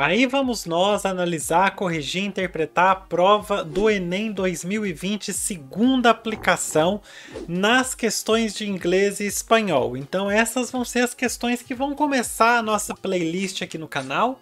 Aí vamos nós analisar, corrigir, e interpretar a prova do Enem 2020, segunda aplicação, nas questões de inglês e espanhol. Então essas vão ser as questões que vão começar a nossa playlist aqui no canal.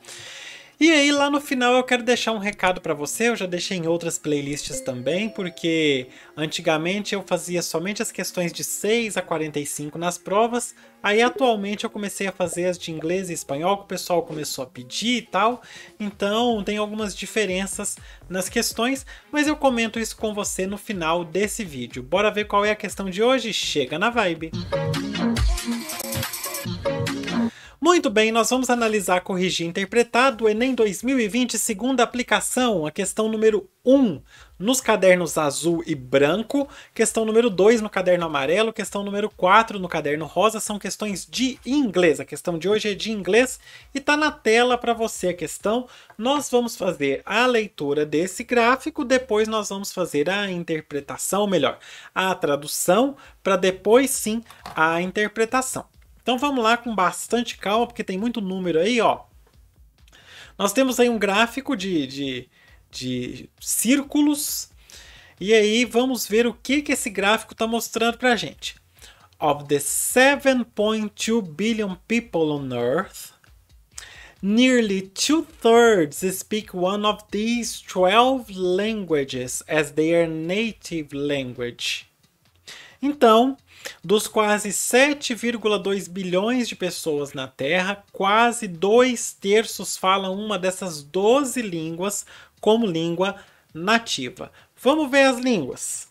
E aí lá no final eu quero deixar um recado para você, eu já deixei em outras playlists também, porque antigamente eu fazia somente as questões de 6 a 45 nas provas, aí atualmente eu comecei a fazer as de inglês e espanhol, que o pessoal começou a pedir e tal, então tem algumas diferenças nas questões, mas eu comento isso com você no final desse vídeo. Bora ver qual é a questão de hoje? Chega na vibe! Música muito bem, nós vamos analisar, corrigir e interpretar do Enem 2020, segunda aplicação, a questão número 1 nos cadernos azul e branco, questão número 2 no caderno amarelo, questão número 4 no caderno rosa, são questões de inglês. A questão de hoje é de inglês e está na tela para você a questão. Nós vamos fazer a leitura desse gráfico, depois nós vamos fazer a interpretação, melhor, a tradução, para depois sim a interpretação. Então vamos lá com bastante calma, porque tem muito número aí, ó. Nós temos aí um gráfico de, de, de círculos, e aí vamos ver o que, que esse gráfico está mostrando para a gente. Of the 7.2 billion people on Earth, nearly two-thirds speak one of these 12 languages as their native language. Então, dos quase 7,2 bilhões de pessoas na Terra, quase dois terços falam uma dessas 12 línguas como língua nativa. Vamos ver as línguas.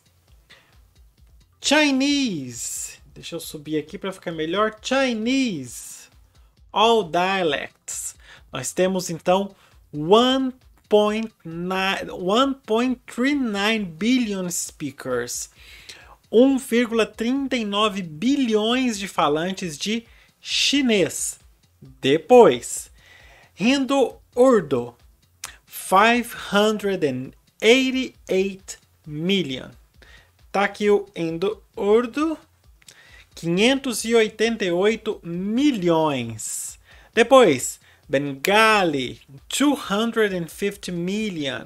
Chinese. Deixa eu subir aqui para ficar melhor. Chinese. All dialects. Nós temos então 1.39 billion speakers. 1,39 bilhões de falantes de chinês. Depois, indo urdu 588 million. Tá aqui o Indo-Urdu, 588 milhões. Depois, Bengali, 250 million.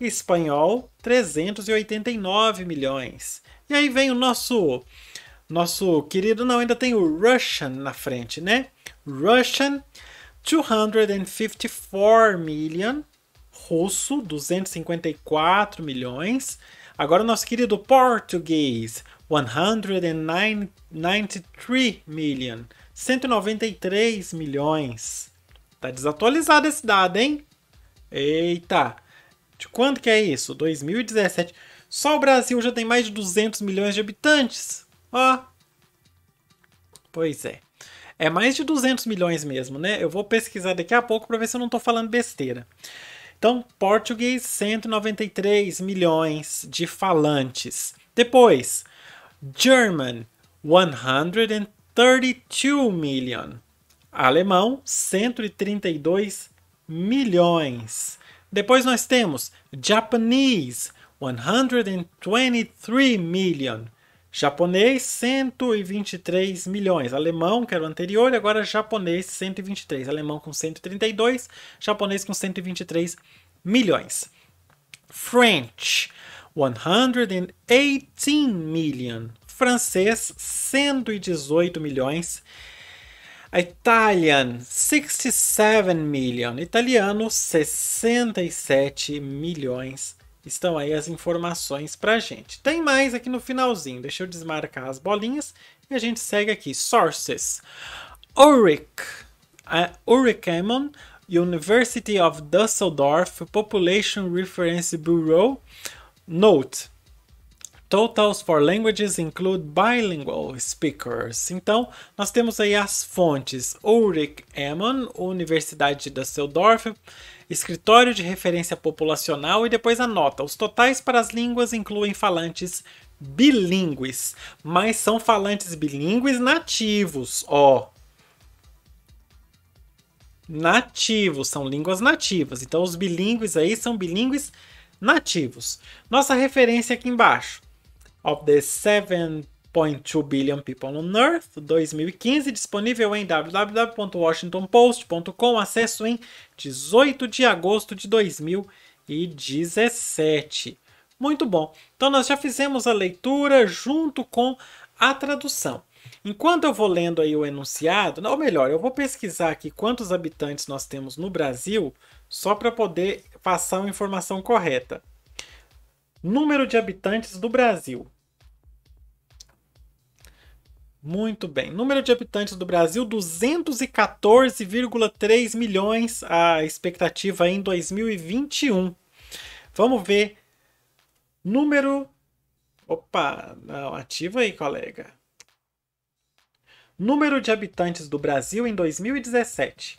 espanhol 389 milhões. E aí vem o nosso nosso querido, não, ainda tem o Russian na frente, né? Russian 254 million, russo 254 milhões. Agora o nosso querido português 193 million, 193 milhões. Tá desatualizado esse dado, hein? Eita! De quanto que é isso? 2017. Só o Brasil já tem mais de 200 milhões de habitantes. Ó. Pois é. É mais de 200 milhões mesmo, né? Eu vou pesquisar daqui a pouco para ver se eu não estou falando besteira. Então, português, 193 milhões de falantes. Depois, German, 132 million. Alemão, 132 milhões. Depois nós temos Japanese, 123 million. Japonês, 123 milhões. Alemão, que era o anterior, e agora japonês, 123. Alemão com 132, japonês com 123 milhões. French, 118 million. Francês, 118 milhões. Italian, 67 million. Italiano, 67 milhões. Estão aí as informações a gente. Tem mais aqui no finalzinho. Deixa eu desmarcar as bolinhas e a gente segue aqui. Sources. Uric uh, Amon, University of Düsseldorf, Population Reference Bureau. Note. Totals for languages include bilingual speakers. Então, nós temos aí as fontes Ulrich Eman, Universidade de Düsseldorf, Escritório de Referência Populacional e depois a nota. Os totais para as línguas incluem falantes bilíngues, mas são falantes bilíngues nativos, ó. Nativos, são línguas nativas. Então, os bilíngues aí são bilíngues nativos. Nossa referência aqui embaixo of the 7.2 Billion People on Earth, 2015, disponível em www.washingtonpost.com, acesso em 18 de agosto de 2017. Muito bom. Então nós já fizemos a leitura junto com a tradução. Enquanto eu vou lendo aí o enunciado, ou melhor, eu vou pesquisar aqui quantos habitantes nós temos no Brasil, só para poder passar a informação correta. Número de habitantes do Brasil. Muito bem. Número de habitantes do Brasil: 214,3 milhões. A expectativa em 2021. Vamos ver. Número. Opa, não, ativa aí, colega. Número de habitantes do Brasil em 2017.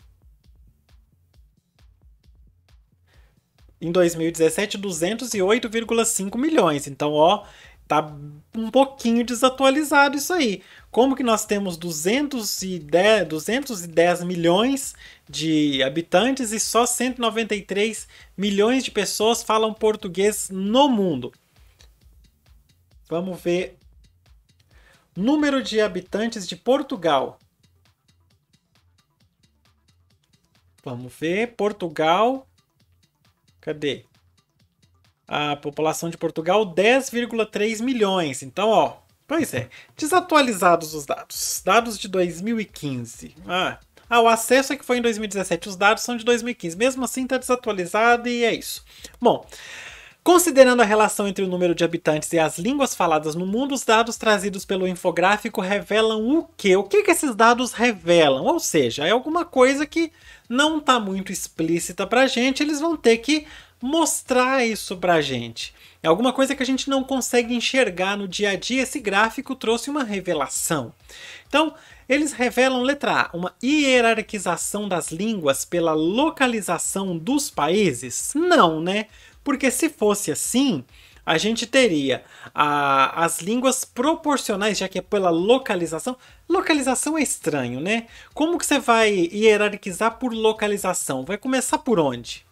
Em 2017, 208,5 milhões. Então, ó, tá um pouquinho desatualizado isso aí. Como que nós temos 210, 210 milhões de habitantes e só 193 milhões de pessoas falam português no mundo? Vamos ver. Número de habitantes de Portugal. Vamos ver. Portugal Cadê? A população de Portugal, 10,3 milhões. Então, ó, pois é. Desatualizados os dados. Dados de 2015. Ah, ah, o acesso é que foi em 2017. Os dados são de 2015. Mesmo assim, tá desatualizado e é isso. Bom, Considerando a relação entre o número de habitantes e as línguas faladas no mundo, os dados trazidos pelo infográfico revelam o quê? O que, que esses dados revelam? Ou seja, é alguma coisa que não está muito explícita para a gente, eles vão ter que mostrar isso para a gente. É alguma coisa que a gente não consegue enxergar no dia a dia, esse gráfico trouxe uma revelação. Então, eles revelam, letra A, uma hierarquização das línguas pela localização dos países? Não, né? Porque se fosse assim, a gente teria a, as línguas proporcionais, já que é pela localização. Localização é estranho, né? Como que você vai hierarquizar por localização? Vai começar por onde?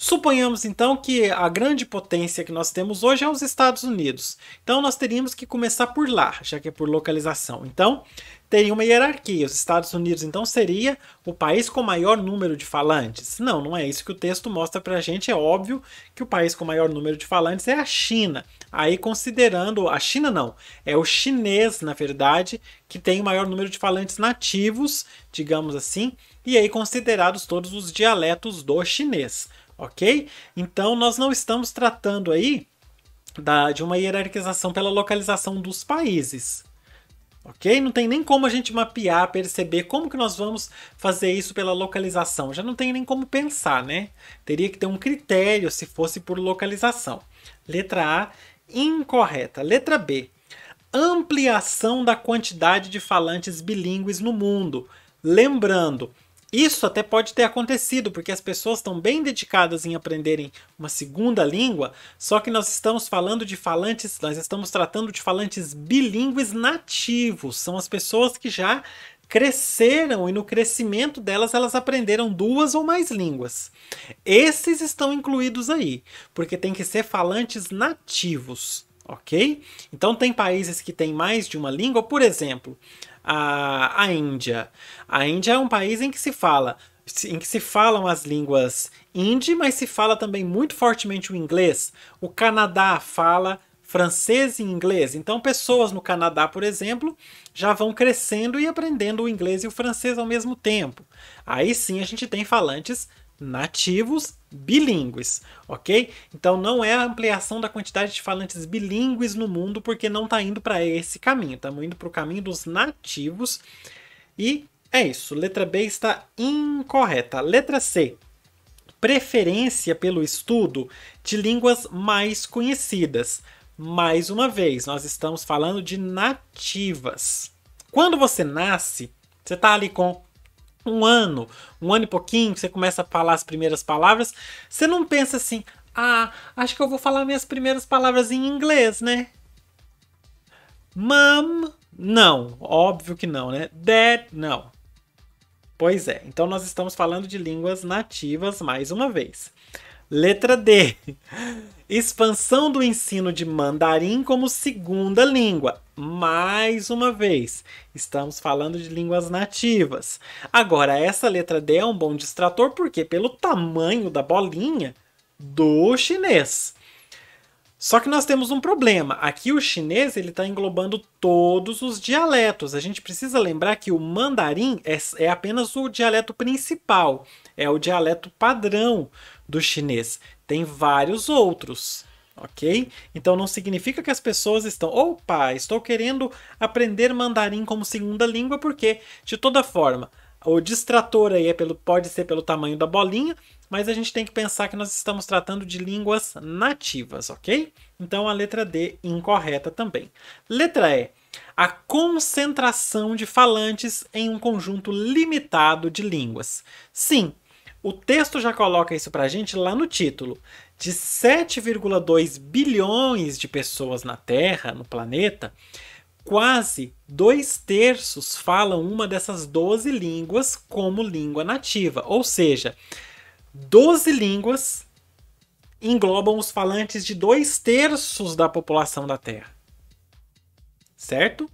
Suponhamos então que a grande potência que nós temos hoje é os Estados Unidos. Então nós teríamos que começar por lá, já que é por localização. Então teria uma hierarquia. Os Estados Unidos então seria o país com maior número de falantes. Não, não é isso que o texto mostra para a gente. É óbvio que o país com maior número de falantes é a China. Aí considerando a China não, é o chinês na verdade que tem o maior número de falantes nativos, digamos assim, e aí considerados todos os dialetos do chinês ok? Então nós não estamos tratando aí da, de uma hierarquização pela localização dos países, ok? Não tem nem como a gente mapear, perceber como que nós vamos fazer isso pela localização. Já não tem nem como pensar, né? Teria que ter um critério se fosse por localização. Letra A, incorreta. Letra B, ampliação da quantidade de falantes bilíngues no mundo. Lembrando, isso até pode ter acontecido, porque as pessoas estão bem dedicadas em aprenderem uma segunda língua, só que nós estamos falando de falantes, nós estamos tratando de falantes bilíngues nativos, são as pessoas que já cresceram e no crescimento delas elas aprenderam duas ou mais línguas. Esses estão incluídos aí, porque tem que ser falantes nativos ok? Então tem países que têm mais de uma língua, por exemplo, a, a Índia. A Índia é um país em que se fala em que se falam as línguas hindi, mas se fala também muito fortemente o inglês. O Canadá fala francês e inglês. Então, pessoas no Canadá, por exemplo, já vão crescendo e aprendendo o inglês e o francês ao mesmo tempo. Aí sim a gente tem falantes nativos bilíngues, ok? Então não é a ampliação da quantidade de falantes bilíngues no mundo, porque não está indo para esse caminho, estamos indo para o caminho dos nativos. E é isso, letra B está incorreta. Letra C, preferência pelo estudo de línguas mais conhecidas. Mais uma vez, nós estamos falando de nativas. Quando você nasce, você está ali com um ano, um ano e pouquinho, que você começa a falar as primeiras palavras, você não pensa assim, ah, acho que eu vou falar minhas primeiras palavras em inglês, né? Mom, não, óbvio que não, né? Dad, não. Pois é, então nós estamos falando de línguas nativas mais uma vez. Letra D. Expansão do ensino de mandarim como segunda língua. Mais uma vez, estamos falando de línguas nativas. Agora, essa letra D é um bom distrator porque pelo tamanho da bolinha do chinês. Só que nós temos um problema. Aqui o chinês ele está englobando todos os dialetos. A gente precisa lembrar que o mandarim é, é apenas o dialeto principal, é o dialeto padrão do chinês, tem vários outros, ok? Então não significa que as pessoas estão, opa, estou querendo aprender mandarim como segunda língua, porque de toda forma, o distrator aí é pelo, pode ser pelo tamanho da bolinha, mas a gente tem que pensar que nós estamos tratando de línguas nativas, ok? Então a letra D incorreta também. Letra E. A concentração de falantes em um conjunto limitado de línguas. Sim, o texto já coloca isso para a gente lá no título. De 7,2 bilhões de pessoas na Terra, no planeta, quase dois terços falam uma dessas 12 línguas como língua nativa. Ou seja, 12 línguas englobam os falantes de dois terços da população da Terra. Certo?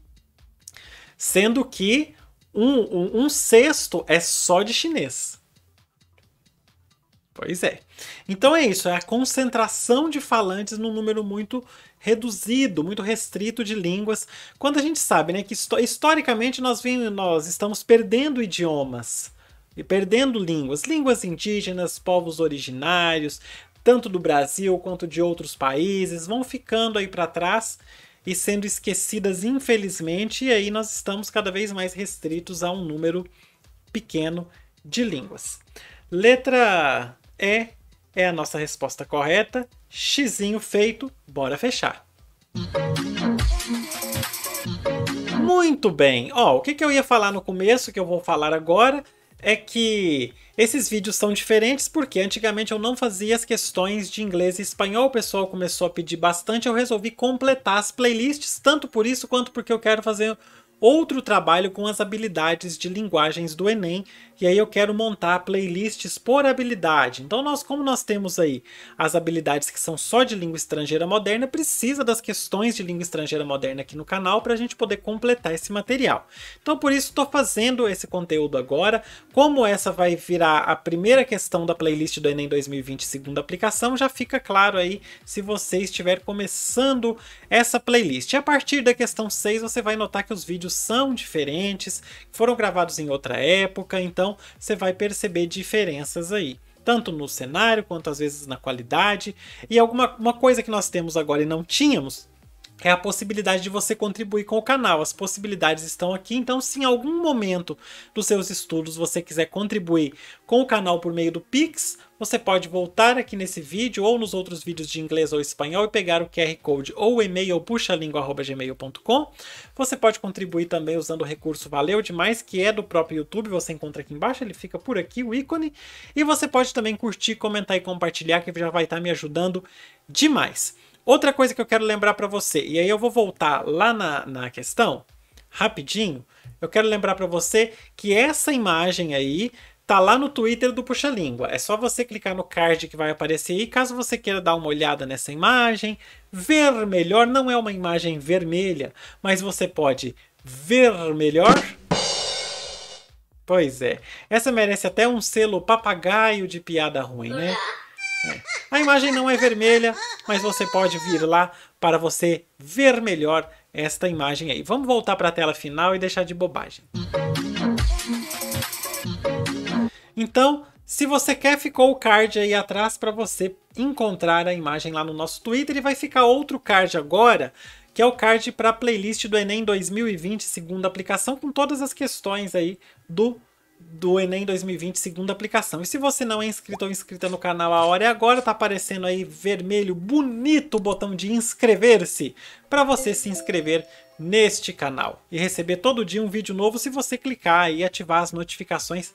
Sendo que um, um, um sexto é só de chinês. Pois é. Então é isso, é a concentração de falantes num número muito reduzido, muito restrito de línguas. Quando a gente sabe né, que historicamente nós, vimos, nós estamos perdendo idiomas e perdendo línguas, línguas indígenas, povos originários, tanto do Brasil quanto de outros países, vão ficando aí para trás e sendo esquecidas, infelizmente, e aí nós estamos cada vez mais restritos a um número pequeno de línguas. Letra é é a nossa resposta correta. Xizinho feito, bora fechar. Muito bem. Ó, o que, que eu ia falar no começo, que eu vou falar agora, é que esses vídeos são diferentes porque antigamente eu não fazia as questões de inglês e espanhol, o pessoal começou a pedir bastante, eu resolvi completar as playlists, tanto por isso quanto porque eu quero fazer outro trabalho com as habilidades de linguagens do Enem e aí eu quero montar playlists por habilidade. Então nós, como nós temos aí as habilidades que são só de língua estrangeira moderna, precisa das questões de língua estrangeira moderna aqui no canal para a gente poder completar esse material. Então por isso estou fazendo esse conteúdo agora. Como essa vai virar a primeira questão da playlist do Enem 2020 segunda aplicação, já fica claro aí se você estiver começando essa playlist. E a partir da questão 6 você vai notar que os vídeos são diferentes, foram gravados em outra época, então então você vai perceber diferenças aí tanto no cenário quanto às vezes na qualidade. E alguma uma coisa que nós temos agora e não tínhamos é a possibilidade de você contribuir com o canal. As possibilidades estão aqui, então se em algum momento dos seus estudos você quiser contribuir com o canal por meio do Pix, você pode voltar aqui nesse vídeo ou nos outros vídeos de inglês ou espanhol e pegar o QR Code ou o e-mail puxalingua.gmail.com. Você pode contribuir também usando o recurso Valeu Demais, que é do próprio YouTube, você encontra aqui embaixo, ele fica por aqui, o ícone. E você pode também curtir, comentar e compartilhar, que já vai estar me ajudando demais. Outra coisa que eu quero lembrar para você, e aí eu vou voltar lá na, na questão, rapidinho, eu quero lembrar para você que essa imagem aí tá lá no Twitter do Puxa Língua. É só você clicar no card que vai aparecer aí, caso você queira dar uma olhada nessa imagem, ver melhor, não é uma imagem vermelha, mas você pode ver melhor. Pois é, essa merece até um selo papagaio de piada ruim, né? É. A imagem não é vermelha, mas você pode vir lá para você ver melhor esta imagem aí. Vamos voltar para a tela final e deixar de bobagem. Então, se você quer, ficou o card aí atrás para você encontrar a imagem lá no nosso Twitter e vai ficar outro card agora, que é o card para a playlist do Enem 2020, segunda aplicação, com todas as questões aí do do Enem 2020, segunda aplicação. E se você não é inscrito ou inscrita no canal, a hora é agora, tá aparecendo aí vermelho, bonito o botão de inscrever-se, para você se inscrever neste canal e receber todo dia um vídeo novo se você clicar e ativar as notificações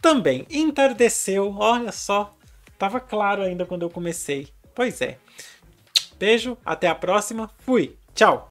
também. Entardeceu, olha só, tava claro ainda quando eu comecei. Pois é. Beijo, até a próxima, fui, tchau!